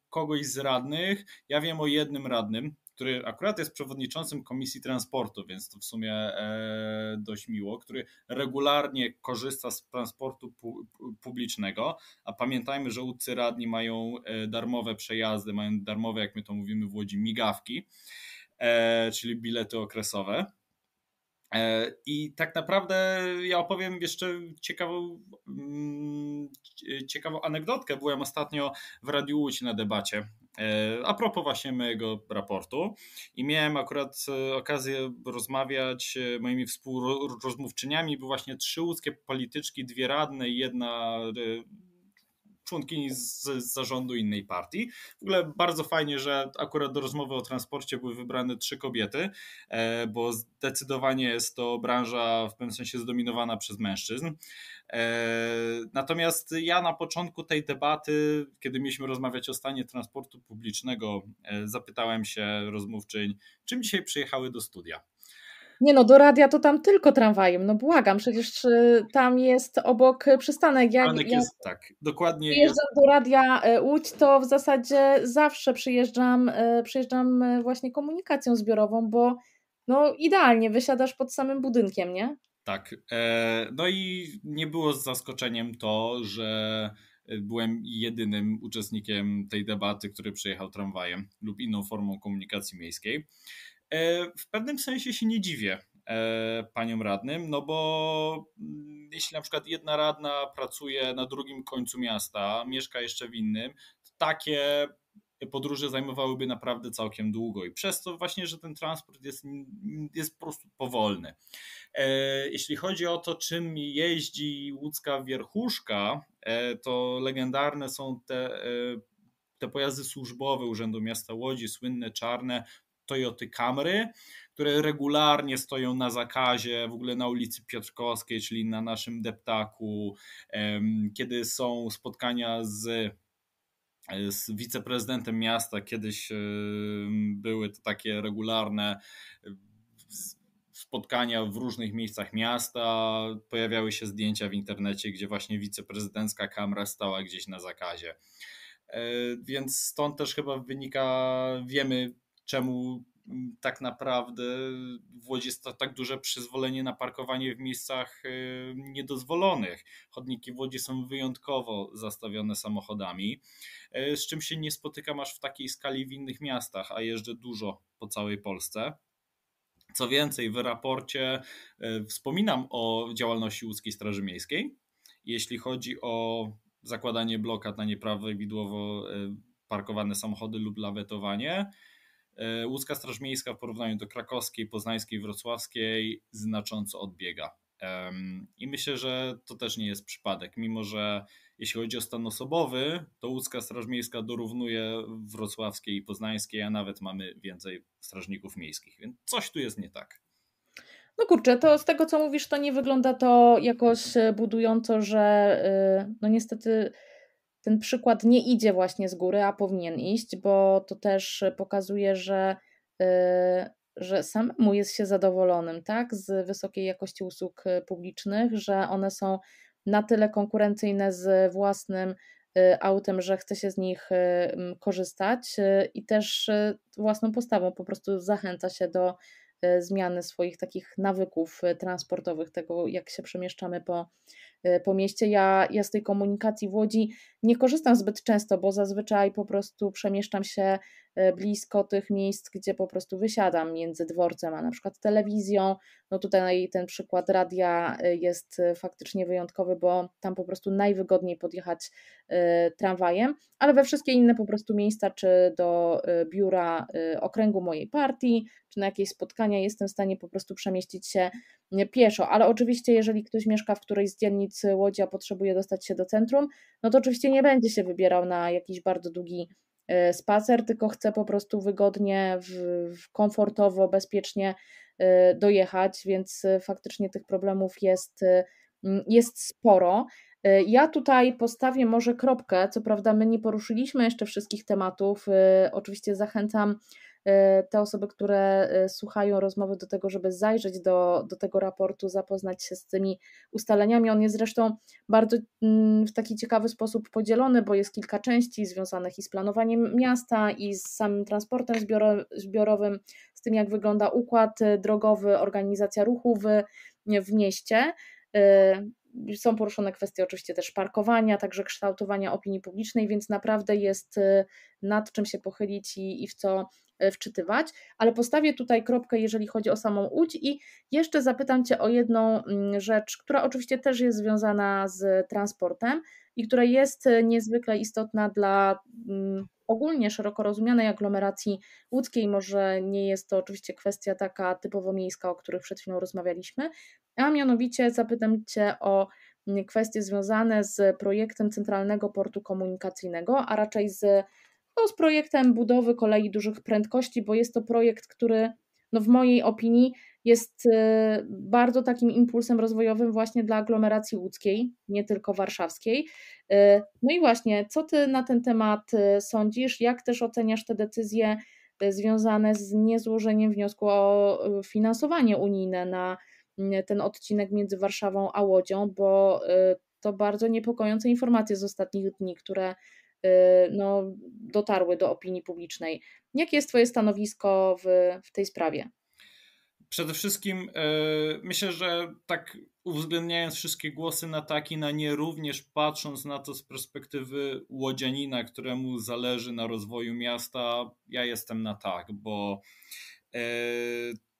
kogoś z radnych, ja wiem o jednym radnym, który akurat jest przewodniczącym Komisji Transportu, więc to w sumie e, dość miło, który regularnie korzysta z transportu publicznego, a pamiętajmy, że łódcy radni mają e, darmowe przejazdy, mają darmowe, jak my to mówimy w Łodzi, migawki, e, czyli bilety okresowe. I tak naprawdę ja opowiem jeszcze ciekawą, mm, ciekawą anegdotkę. Byłem ostatnio w Radiu Łódź na debacie E, a propos właśnie mojego raportu i miałem akurat e, okazję rozmawiać e, moimi współrozmówczyniami, były właśnie trzy łódzkie polityczki, dwie radne i jedna członkini z, z zarządu innej partii. W ogóle bardzo fajnie, że akurat do rozmowy o transporcie były wybrane trzy kobiety, e, bo zdecydowanie jest to branża w pewnym sensie zdominowana przez mężczyzn. E, natomiast ja na początku tej debaty, kiedy mieliśmy rozmawiać o stanie transportu publicznego, e, zapytałem się rozmówczyń, czym dzisiaj przyjechały do studia. Nie no, do radia to tam tylko tramwajem, no błagam, przecież e, tam jest obok e, przystanek. Ja, Przystanek ja jest, tak, dokładnie. Przyjeżdżam jest. do radia e, Łódź, to w zasadzie zawsze przyjeżdżam, przyjeżdżam właśnie komunikacją zbiorową, bo no idealnie, wysiadasz pod samym budynkiem, nie? Tak, no i nie było z zaskoczeniem to, że byłem jedynym uczestnikiem tej debaty, który przyjechał tramwajem lub inną formą komunikacji miejskiej. E, w pewnym sensie się nie dziwię e, paniom radnym, no bo mm, jeśli na przykład jedna radna pracuje na drugim końcu miasta, mieszka jeszcze w innym, to takie podróże zajmowałyby naprawdę całkiem długo i przez to właśnie, że ten transport jest, jest po prostu powolny. E, jeśli chodzi o to, czym jeździ łódzka wierchuszka, to legendarne są te te pojazdy służbowe Urzędu Miasta Łodzi, słynne czarne, Toyoty Camry, które regularnie stoją na zakazie, w ogóle na ulicy Piotrkowskiej, czyli na naszym deptaku, kiedy są spotkania z z wiceprezydentem miasta kiedyś były to takie regularne spotkania w różnych miejscach miasta, pojawiały się zdjęcia w internecie, gdzie właśnie wiceprezydencka kamera stała gdzieś na zakazie. E, więc stąd też chyba wynika, wiemy czemu mm, tak naprawdę w Łodzi jest to tak duże przyzwolenie na parkowanie w miejscach y, niedozwolonych. Chodniki w Łodzi są wyjątkowo zastawione samochodami, y, z czym się nie spotykam aż w takiej skali w innych miastach, a jeżdżę dużo po całej Polsce. Co więcej, w raporcie y, wspominam o działalności Łódzkiej Straży Miejskiej, jeśli chodzi o zakładanie blokad na nieprawidłowo parkowane samochody lub lawetowanie. E, Łódzka Straż Miejska w porównaniu do krakowskiej, poznańskiej, wrocławskiej znacząco odbiega. I myślę, że to też nie jest przypadek, mimo że jeśli chodzi o stan osobowy, to Łódzka Straż Miejska dorównuje wrocławskiej i poznańskiej, a nawet mamy więcej strażników miejskich, więc coś tu jest nie tak. No kurczę, to z tego co mówisz, to nie wygląda to jakoś e, budująco, że e, no niestety ten przykład nie idzie właśnie z góry, a powinien iść, bo to też pokazuje, że, y, że samemu jest się zadowolonym tak, z wysokiej jakości usług y, publicznych, że one są na tyle konkurencyjne z własnym y, autem, że chce się z nich korzystać i też własną postawą po prostu zachęca się do zmiany swoich takich nawyków transportowych, tego jak się przemieszczamy po, po mieście. Ja, ja z tej komunikacji w Łodzi nie korzystam zbyt często, bo zazwyczaj po prostu przemieszczam się e, blisko tych miejsc, gdzie po prostu wysiadam między dworcem a na przykład telewizją. No tutaj ten przykład radia e, jest e, faktycznie wyjątkowy, bo tam po prostu najwygodniej podjechać tramwajem, ale we wszystkie inne po prostu miejsca, czy do biura okręgu mojej partii, czy na jakieś spotkania jestem w stanie po prostu przemieścić się pieszo, ale oczywiście jeżeli ktoś mieszka w którejś z dzielnic Łodzi, a potrzebuje dostać się do centrum, no to oczywiście nie będzie się wybierał na jakiś bardzo długi e, spacer, tylko chce po prostu wygodnie, komfortowo, bezpiecznie e, dojechać, więc e, faktycznie tych problemów jest, jest sporo. Ja tutaj postawię może kropkę. Co prawda, my nie poruszyliśmy jeszcze wszystkich tematów. Oczywiście zachęcam E, te osoby, które e, słuchają rozmowy do tego, żeby zajrzeć do, do tego raportu, zapoznać się z tymi ustaleniami. On jest zresztą bardzo mm, w taki ciekawy sposób podzielony, bo jest kilka części związanych i z planowaniem miasta, i z samym transportem zbioro, zbiorowym, z tym jak wygląda układ e, drogowy, organizacja ruchu w, w mieście są poruszone kwestie oczywiście też parkowania, także kształtowania opinii publicznej, więc naprawdę jest y, nad czym się pochylić i, i w co y, wczytywać, ale postawię tutaj kropkę, jeżeli chodzi o samą Łódź i jeszcze zapytam Cię o jedną mm, rzecz, która oczywiście też jest związana z transportem i która jest y, niezwykle istotna dla mm, ogólnie szeroko rozumianej aglomeracji łódzkiej. Może nie jest to oczywiście kwestia taka typowo miejska, o których przed chwilą rozmawialiśmy, a mianowicie zapytam Cię o mm, kwestie związane z projektem Centralnego Portu Komunikacyjnego, a raczej z, no, z projektem budowy kolei dużych prędkości, bo jest to projekt, który no, w mojej opinii jest y, bardzo takim impulsem rozwojowym właśnie dla aglomeracji łódzkiej, nie tylko warszawskiej. Y, no i właśnie, co Ty na ten temat y, sądzisz? Jak też oceniasz te decyzje związane z niezłożeniem wniosku o finansowanie unijne na Y, ten odcinek między Warszawą a Łodzią, bo y, to bardzo niepokojące informacje z ostatnich dni, które y, no, dotarły do opinii publicznej. Jakie jest Twoje stanowisko w, w tej sprawie? Przede wszystkim myślę, że tak uwzględniając wszystkie głosy na tak i na nie, również patrząc na to z perspektywy łodzianina, któremu zależy na rozwoju miasta, ja jestem na tak, bo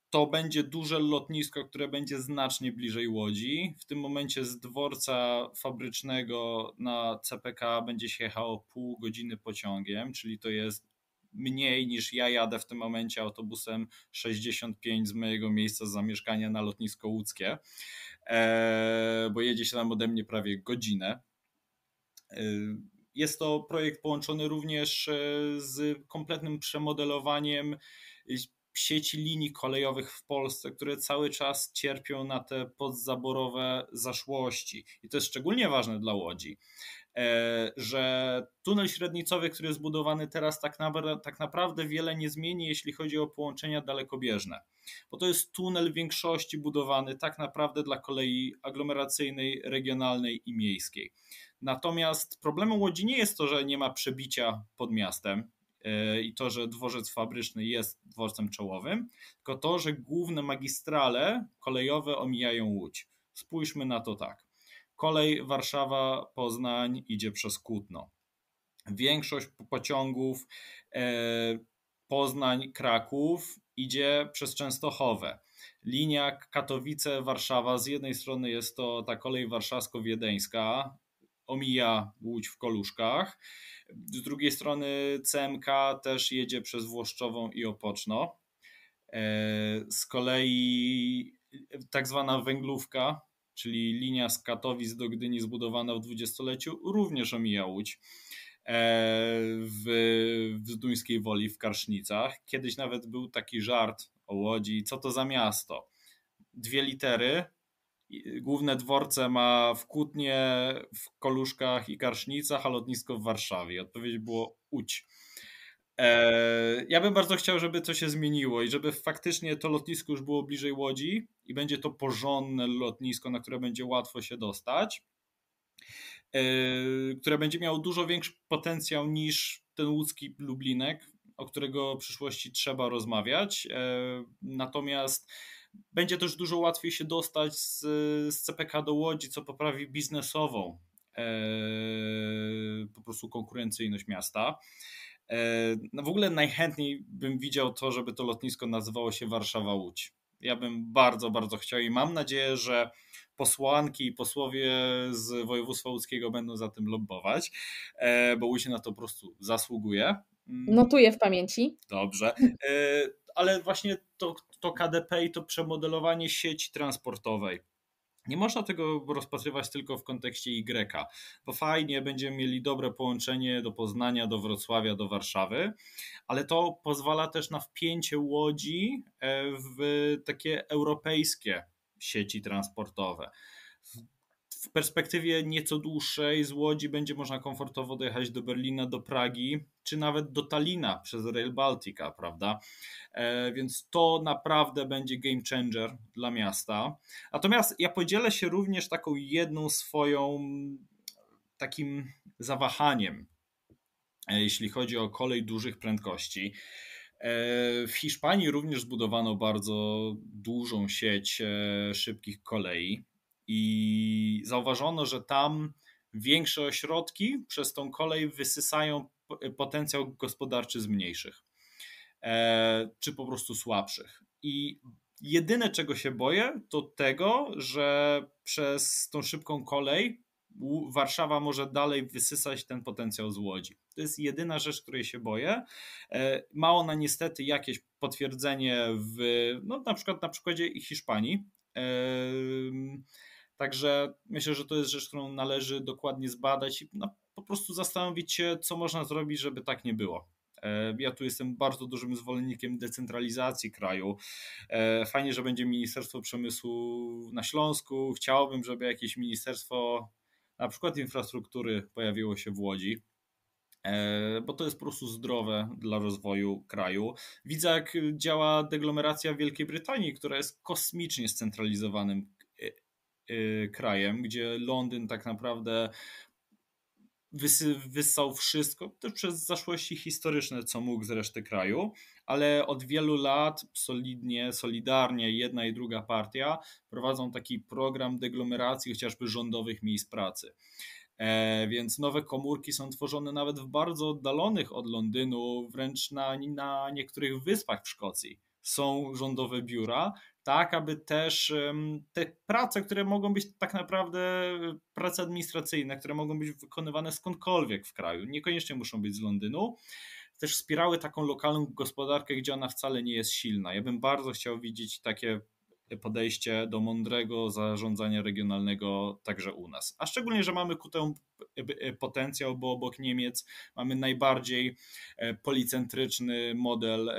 to będzie duże lotnisko, które będzie znacznie bliżej Łodzi. W tym momencie z dworca fabrycznego na CPK będzie się jechało pół godziny pociągiem, czyli to jest mniej niż ja jadę w tym momencie autobusem 65 z mojego miejsca zamieszkania na lotnisko łódzkie, e, bo jedzie się tam ode mnie prawie godzinę. E, jest to projekt połączony również e, z kompletnym przemodelowaniem sieci linii kolejowych w Polsce, które cały czas cierpią na te podzaborowe zaszłości. I to jest szczególnie ważne dla Łodzi, e, że tunel średnicowy, który jest budowany teraz, tak, tak naprawdę wiele nie zmieni, jeśli chodzi o połączenia dalekobieżne. Bo to jest tunel w większości budowany tak naprawdę dla kolei aglomeracyjnej, regionalnej i miejskiej. Natomiast problemem Łodzi nie jest to, że nie ma przebicia pod miastem, Y, i to, że dworzec fabryczny jest dworcem czołowym, tylko to, że główne magistrale kolejowe omijają Łódź. Spójrzmy na to tak. Kolej Warszawa-Poznań idzie przez Kutno. Większość pociągów y, Poznań-Kraków idzie przez Częstochowę. Linia Katowice-Warszawa, z jednej strony jest to ta kolej warszawsko-wiedeńska, omija Łódź w Koluszkach. Z drugiej strony CMK też jedzie przez Włoszczową i Opoczno. E, z kolei tak zwana węglówka, czyli linia z Katowic do Gdyni zbudowana w dwudziestoleciu, również omija Łódź e, w, w Duńskiej Woli w Karsznicach. Kiedyś nawet był taki żart o Łodzi, co to za miasto? Dwie litery, Główne dworce ma w Kutnie, w Koluszkach i Karsznicach, a lotnisko w Warszawie. Odpowiedź było Łódź. E, ja bym bardzo chciał, żeby to się zmieniło i żeby faktycznie to lotnisko już było bliżej Łodzi i będzie to porządne lotnisko, na które będzie łatwo się dostać, e, które będzie miało dużo większy potencjał niż ten łódzki Lublinek, o którego przyszłości trzeba rozmawiać. E, natomiast będzie też dużo łatwiej się dostać z, z CPK do Łodzi, co poprawi biznesową e, po prostu konkurencyjność miasta. E, no w ogóle najchętniej bym widział to, żeby to lotnisko nazywało się Warszawa Łódź. Ja bym bardzo, bardzo chciał i mam nadzieję, że posłanki i posłowie z województwa łódzkiego będą za tym lobbować, e, bo Łódź na to po prostu zasługuje. Mm. Notuję w pamięci. Dobrze. Ale właśnie to, to KDP i to przemodelowanie sieci transportowej. Nie można tego rozpatrywać tylko w kontekście Y, bo fajnie będziemy mieli dobre połączenie do Poznania, do Wrocławia, do Warszawy, ale to pozwala też na wpięcie łodzi e, w takie europejskie sieci transportowe w perspektywie nieco dłuższej z Łodzi będzie można komfortowo dojechać do Berlina, do Pragi, czy nawet do Talina przez Rail Baltica, prawda? E, więc to naprawdę będzie game changer dla miasta. Natomiast ja podzielę się również taką jedną swoją takim zawahaniem, e, jeśli chodzi o kolej dużych prędkości. E, w Hiszpanii również zbudowano bardzo dużą sieć e, szybkich kolei i zauważono, że tam większe ośrodki przez tą kolej wysysają potencjał gospodarczy z mniejszych, e, czy po prostu słabszych. I jedyne, czego się boję, to tego, że przez tą szybką kolej Warszawa może dalej wysysać ten potencjał z Łodzi. To jest jedyna rzecz, której się boję. E, ma ona niestety jakieś potwierdzenie w, no na przykład na przykładzie Hiszpanii. E, Także myślę, że to jest rzecz, którą należy dokładnie zbadać i no, po prostu zastanowić się, co można zrobić, żeby tak nie było. E, ja tu jestem bardzo dużym zwolennikiem decentralizacji kraju. E, fajnie, że będzie Ministerstwo Przemysłu na Śląsku. Chciałbym, żeby jakieś ministerstwo na przykład infrastruktury pojawiło się w Łodzi e, bo to jest po prostu zdrowe dla rozwoju kraju. Widzę, jak działa deglomeracja Wielkiej Brytanii, która jest kosmicznie scentralizowanym Y, krajem, gdzie Londyn tak naprawdę wyssał wszystko, też przez zaszłości historyczne, co mógł z reszty kraju, ale od wielu lat solidnie, solidarnie jedna i druga partia prowadzą taki program deglomeracji chociażby rządowych miejsc pracy. E, więc nowe komórki są tworzone nawet w bardzo oddalonych od Londynu, wręcz na, na niektórych wyspach w Szkocji są rządowe biura, tak aby też te prace, które mogą być tak naprawdę e, prace administracyjne, które mogą być wykonywane skądkolwiek w kraju, niekoniecznie muszą być z Londynu, też wspierały taką lokalną gospodarkę, gdzie ona wcale nie jest silna. Ja bym bardzo chciał widzieć takie podejście do mądrego zarządzania regionalnego także u nas. A szczególnie, że mamy ku temu e, potencjał, bo obok Niemiec mamy najbardziej e, policentryczny model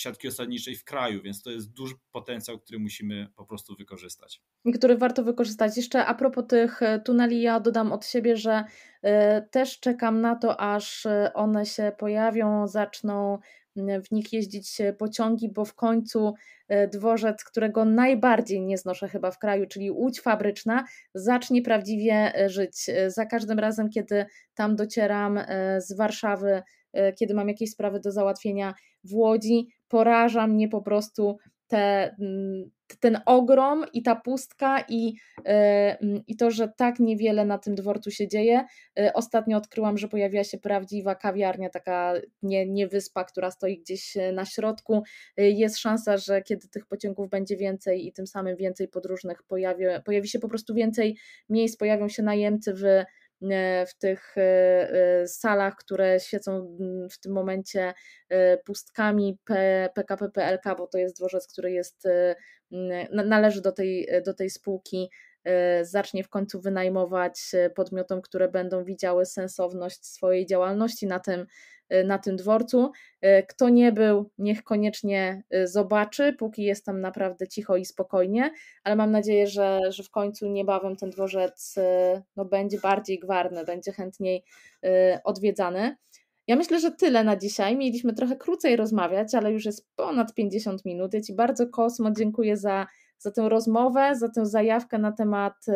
siatki osadniczej w kraju, więc to jest duży potencjał, który musimy po prostu wykorzystać. Który warto wykorzystać. Jeszcze a propos tych e, tuneli, ja dodam od siebie, że e, też czekam na to, aż e, one się pojawią, zaczną w nich jeździć pociągi, bo w końcu dworzec, którego najbardziej nie znoszę chyba w kraju, czyli Łódź Fabryczna, zacznie prawdziwie żyć. Za każdym razem, kiedy tam docieram z Warszawy E, kiedy mam jakieś sprawy do załatwienia w Łodzi, poraża mnie po prostu te, mm, ten ogrom i ta pustka i, e, mm, i to, że tak niewiele na tym dworcu się dzieje. E, ostatnio odkryłam, że pojawiła się prawdziwa kawiarnia, taka nie, nie wyspa, która stoi gdzieś na środku. Jest szansa, że kiedy tych pociągów będzie więcej i tym samym więcej podróżnych pojawi, pojawi się po prostu więcej miejsc, pojawią się najemcy w E, w tych e, e, salach, które świecą w tym momencie pustkami PKP PLK, bo to jest dworzec, który jest, należy do tej, do tej spółki E, zacznie w końcu wynajmować e, podmiotom, które będą widziały sensowność swojej działalności na tym, e, na tym dworcu. Kto nie był, niech koniecznie zobaczy, póki jest tam naprawdę cicho i spokojnie, ale mam nadzieję, że, że w końcu niebawem ten dworzec no, będzie bardziej gwarny, będzie chętniej odwiedzany. Ja myślę, że tyle na dzisiaj. Mieliśmy trochę krócej rozmawiać, ale już jest ponad 50 minut. Ja Ci bardzo, Kosmo, dziękuję za za tę rozmowę, za tę zajawkę na temat y,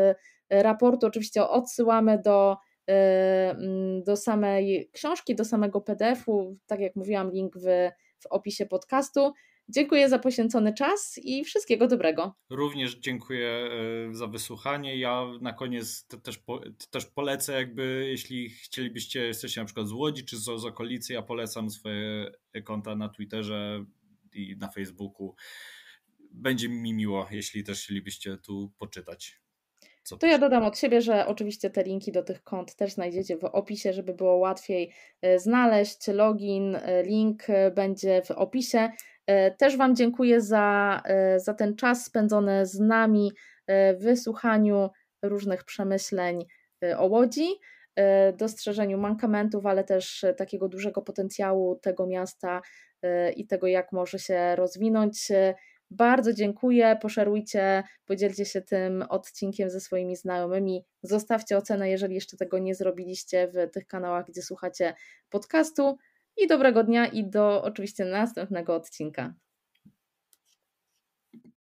raportu. Oczywiście odsyłamy do, y, mm, do samej książki, do samego PDF-u. Tak jak mówiłam, link w, w opisie podcastu. Dziękuję za poświęcony czas i wszystkiego dobrego. Również dziękuję y, za wysłuchanie. Ja na koniec też, po, też polecę, jakby jeśli chcielibyście, jesteście na przykład z Łodzi czy z, z okolicy, ja polecam swoje konta na Twitterze i na Facebooku będzie mi miło, jeśli też chcielibyście tu poczytać. Co to ja dodam od siebie, że oczywiście te linki do tych kont też znajdziecie w opisie, żeby było łatwiej e, znaleźć. Login, e, link e, będzie w opisie. Też Wam dziękuję za, za ten czas spędzony z nami w wysłuchaniu różnych przemyśleń o Łodzi, dostrzeżeniu mankamentów, ale też takiego dużego potencjału tego miasta i tego, jak może się rozwinąć. Bardzo dziękuję, poszerujcie, podzielcie się tym odcinkiem ze swoimi znajomymi, zostawcie ocenę, jeżeli jeszcze tego nie zrobiliście w tych kanałach, gdzie słuchacie podcastu. I dobrego dnia i do oczywiście następnego odcinka.